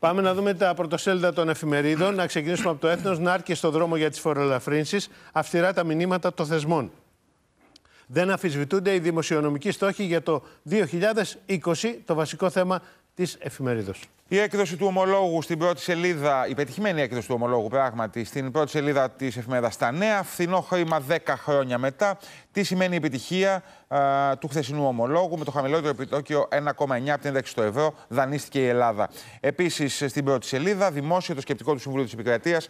Πάμε να δούμε τα πρωτοσέλιδα των εφημερίδων. Να ξεκινήσουμε από το έθνος. Νάρκε στο δρόμο για τις φοροελαφρύνσει. Αυστηρά τα μηνύματα των θεσμών. Δεν αμφισβητούνται οι δημοσιονομικοί στόχοι για το 2020, το βασικό θέμα της εφημερίδος. Η έκδοση του ομολόγου στην πρώτη σελίδα, η πετυχημένη έκδοση του ομολόγου πράγματι, στην πρώτη σελίδα της εφημερίδας Στα Νέα, φθηνό χρήμα 10 χρόνια μετά. Τι σημαίνει η επιτυχία του χθεσινού ομολόγου με το χαμηλότερο επιτόκιο 1,9 από την ένταξη στο ευρώ, δανείστηκε η Ελλάδα. Επίσης στην πρώτη σελίδα, δημόσιο το σκεπτικό του Συμβουλίου της Επικρατείας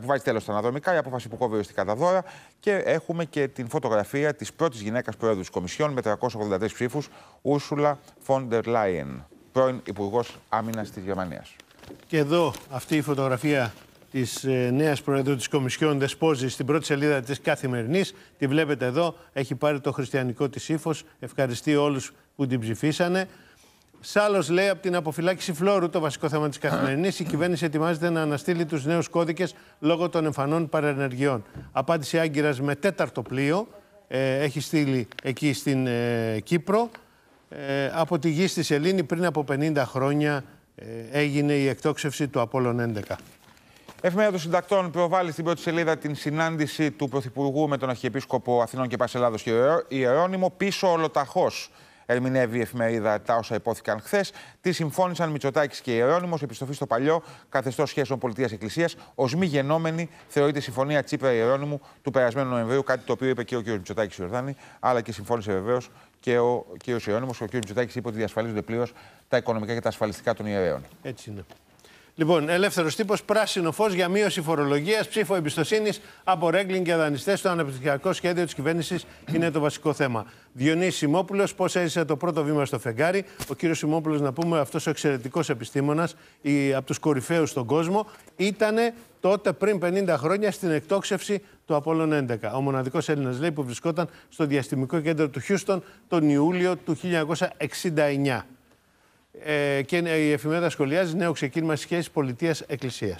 που βάζει τέλο στα αναδρομικά, η απόφαση που κόβει οριστικά τα δώρα. Και έχουμε και την φωτογραφία της πρώτης γυναίκας πρόεδρου της Κομισιόν με 384 ψήφου, Ούρσουλα Φόντερ Λάιεν πρώην Υπουργός Άμυνας της Γερμανίας. Και εδώ αυτή η φωτογραφία της ε, νέας Προέδρου της Κομισιόν Δεσπόζης στην πρώτη σελίδα της καθημερινής. Τη βλέπετε εδώ. Έχει πάρει το χριστιανικό της ύφος. Ευχαριστεί όλους που την ψηφίσανε. άλλο λέει από την αποφυλάξη φλόρου, το βασικό θέμα της καθημερινής, η κυβέρνηση ετοιμάζεται να αναστείλει τους νέους κώδικες λόγω των εμφανών παρενεργειών. Απάντηση Άγκυρας με τέταρτο πλοίο. Ε, έχει στείλει εκεί στην ε, Κύπρο ε, από τη γη στη Σελήνη πριν από 50 χρόνια ε, έγινε η εκτόξευση του Απόλλων 11. Εφημερίδα των Συντακτών προβάλλει στην πρώτη σελίδα την συνάντηση του Πρωθυπουργού με τον Αρχιεπίσκοπο Αθηνών και Πασελάδος Ελλάδος και πίσω ολοταχώς. Ερμηνεύει η εφημερίδα τα όσα υπόθηκαν χθες. Τι συμφώνησαν Μητσοτάκης και Ιερόνιμος, επιστροφή στο παλιό καθεστώς σχέσεων πολιτεία-εκκλησία. Ως μη γενόμενη θεωρείται συμφωνία Τσίπρα Ιερόνιμου του περασμένου Νοεμβρίου, κάτι το οποίο είπε και ο κ. Μητσοτάκης Ιορδάνη, αλλά και συμφώνησε βεβαίως και ο κ. Ιερόνιμος. Ο κ. Μητσοτάκης είπε ότι διασφαλίζονται πλήρως τα οικονομικά και τα ασφαλιστικά των ιερέων. Έτσι είναι. Λοιπόν, ελεύθερος τύπος, πράσινο φως για μείωση φορολογίας, ψήφο εμπιστοσύνης από ρέγκλινγκ και δανειστές Το αναπτυξιακό σχέδιο της κυβέρνησης είναι το βασικό θέμα. Διονύη Σιμόπουλος, πώς έζησε το πρώτο βήμα στο φεγγάρι. Ο κύριος Σιμόπουλος, να πούμε, αυτός ο εξαιρετικός επιστήμονας από τους κορυφαίους στον κόσμο, ήταν τότε πριν 50 χρόνια στην εκτόξευση του απόλων 11. Ο μοναδικός Έλληνας, λέει, που βρισκόταν στο διαστημικό κέντρο του Χιούστον τον Ιούλιο του 1969 ε, και η εφημερίδα σχολιάζει νέο ξεκίνημα σχέση πολιτεία-εκκλησία.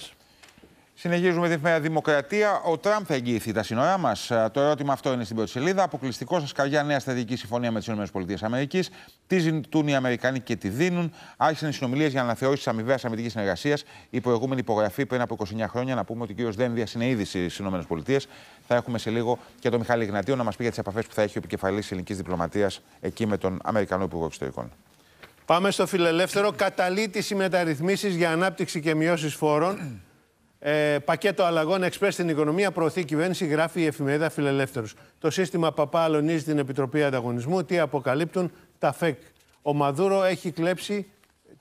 Συνεχίζουμε την Δημοκρατία. Ο Τραμπ θα εγγυηθεί τα σύνορά μας. Ε, το ερώτημα αυτό είναι στην πρώτη σελίδα. Αποκλειστικό σας καρδιά νέα στρατηγική συμφωνία με τις ΗΠΑ. Τι ζητούν οι Αμερικανοί και τι δίνουν. Άρχισαν οι συνομιλίες για αναθεώρηση της αμοιβαίας αμυντικής συνεργασίας. Η προηγούμενη υπογραφή πριν από 29 χρόνια. Να πούμε ότι ο κ. Δένδια είναι ήδη στι ΗΠΑ. Θα έχουμε σε λίγο και τον Μιχάλη Γνατίο να μας πει για τις επαφές που θα έχει ο επικεφαλής ελληνικής διπλωματίας εκεί με τον Αμερικανό Υπουργό Εξωτερικών. Πάμε στο φιλελεύθερο. Καταλήτηση μεταρρυθμίσεις μεταρρυθμίσεις για ανάπτυξη και μειώσεις φόρων. Ε, πακέτο αλλαγών εξπρές στην οικονομία προωθεί η κυβέρνηση, γράφει η εφημερίδα Φιλελεύθερου. Το σύστημα Παπά αλωνίζει την Επιτροπή Ανταγωνισμού. Τι αποκαλύπτουν τα ΦΕΚ. Ο Μαδούρο έχει κλέψει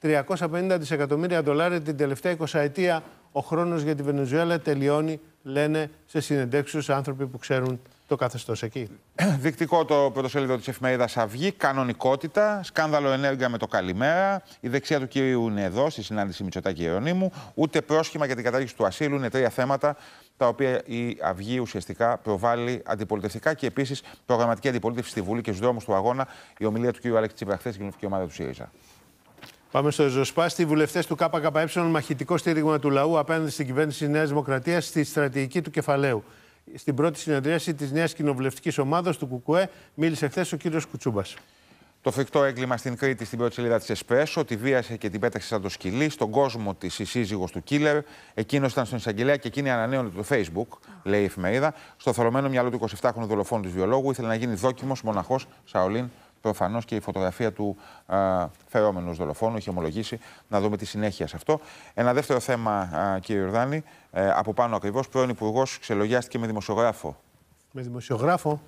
350 δισεκατομμύρια δολάρια την τελευταία 20 ετία. Ο χρόνος για τη Βενεζουέλα τελειώνει, λένε σε συνεντεύξεις άνθρωποι που ξέρουν το καθεστώς εκεί. Δεικτικό το πρωτοσέλιδο της εφημερίδας Αυγή. Κανονικότητα. Σκάνδαλο ενέργεια με το καλημέρα. Η δεξιά του κυρίου είναι εδώ στη συνάντηση Μητσοτάκη Ιερονίμου. Ούτε πρόσχημα για την κατάργηση του ασύλου. Είναι τρία θέματα τα οποία η Αυγή ουσιαστικά προβάλλει αντιπολιτευτικά και επίσης προγραμματική αντιπολίτευση στη Βουλή και στους δρόμους του αγώνα. Η ομιλία του κύριου Αλέξη Τσίπρα χθες στην ομάδα του ΣΥΡΙΖΑ. Πάμε στο Ζωσπάστη. Βουλευτές του ΚΚΕ μαχητικό στήριγμα του λαού απέναντι στην κυβέρνηση Νέας Δημοκρατίας στη στρατηγική του κεφαλαίου στην πρώτη συνεδρίαση της νέας κοινοβουλευτικής ομάδας του ΚΚΕ μίλησε χθες ο κύριος Κουτσούμπας. Το φρικτό έγκλημα στην Κρήτη στην πρώτη σελίδα της Εσπρέσο, τη βίασε και την πέταξε σαν το σκυλί. Στον κόσμο της η σύζυγος του Κίλερ, εκείνος ήταν στον εισαγγελέα και εκείνη ανανέωνε το Facebook, λέει η εφημερίδα. Στο θολωμένο μυαλό του 27χρονου δολοφόνου του βιολόγου ήθελε να γίνει δόκιμος μοναχός Σαολίν προφανώς και η φωτογραφία του φερόμενος δολοφόνου. Έχει ομολογήσει να δούμε τη συνέχεια σε αυτό. Ένα δεύτερο θέμα, α, κύριε Ιορδάνη, ε, από πάνω ακριβώς. Πρώην Υπουργός ξελογιάστηκε με δημοσιογράφο. Με δημοσιογράφο.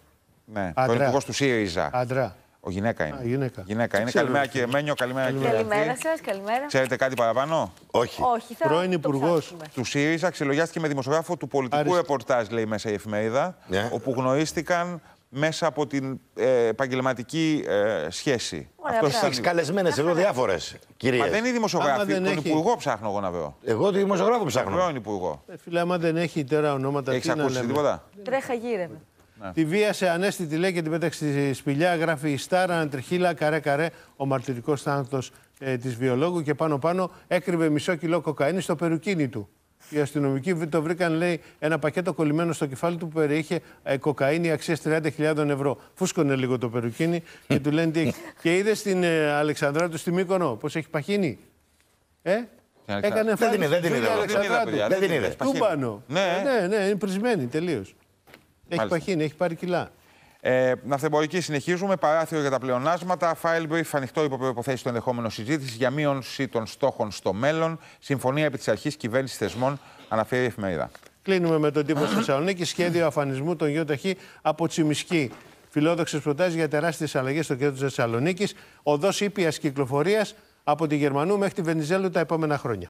Ναι, πρώην Υπουργός του ΣΥΡΙΖΑ. Αντρά. Ο γυναίκα είναι. Α, γυναίκα. γυναίκα είναι. Καλημέρα κύριε Μένιο, καλημέρα κύριε Καλημέρα σας, καλημέρα. Ξέρετε κάτι παραπάνω. Όχι. Όχι θα... Πρώην Υπουργό του ΣΥΡΙΖΑ ξελογιάστηκε με δημοσιογράφο του πολιτικού ρεπορτάζ, λέει μέσα η εφημερίδα, ναι. όπου γνωρίστηκαν μέσα από την ε, επαγγελματική ε, σχέση. Αυτό Έχει καλεσμένες εδώ διάφορες κυρίες. Μα δεν είναι δημοσιογράφοι. τον έχει... υπουργό ψάχνω εγώ να βρω. Εγώ τον δημοσιογράφο ψάχνω. Τον υπουργό. Ε, φίλε, άμα δεν έχει τώρα ονόματα. Έχει ακούσει τίποτα. Τρέχα γύρευε. Ναι. Τη βίασε ανέστη τη λέει και την πέταξε στη σπηλιά. Γράφει η Στάρα, ανατριχίλα, καρέ καρέ. Ο μαρτυρικός θάνατος ε, της βιολόγου και πάνω πάνω έκρυβε μισό κιλό κοκαίνης στο περουκίνη του. Οι αστυνομικοί το βρήκαν, λέει, ένα πακέτο κολλημένο στο κεφάλι του που περιείχε ε, κοκαίνη αξία 30.000 ευρώ. Φούσκωνε λίγο το περουκίνη και του λένε τι έχει. και είδες στην ε, Αλεξανδρά του στη Μήκονο πώς έχει παχύνει. Ε, έκανε Δεν την είδε. Δεν την είδε. Δεν την ναι. ναι, ναι, είναι πρισμένη τελείως. Έχει παχύνει, έχει πάρει κιλά. Ε, ναυτεμπορική συνεχίζουμε. Παράθυρο για τα πλεονάσματα. File brief ανοιχτό υπό προποθέσει το ενδεχόμενο συζήτηση για μείωση των στόχων στο μέλλον. Συμφωνία επί της αρχής κυβέρνηση θεσμών, αναφέρει η εφημερίδα. Κλείνουμε με τον τύπο Θεσσαλονίκη. Σχέδιο αφανισμού των γεωταχή από Τσιμισκή. Φιλόδοξες προτάσεις για τεράστιες αλλαγές στο κέντρο της Θεσσαλονίκης. Οδός ήπιας κυκλοφορίας από τη Γερμανού μέχρι τη Βενιζέλου τα επόμενα χρόνια.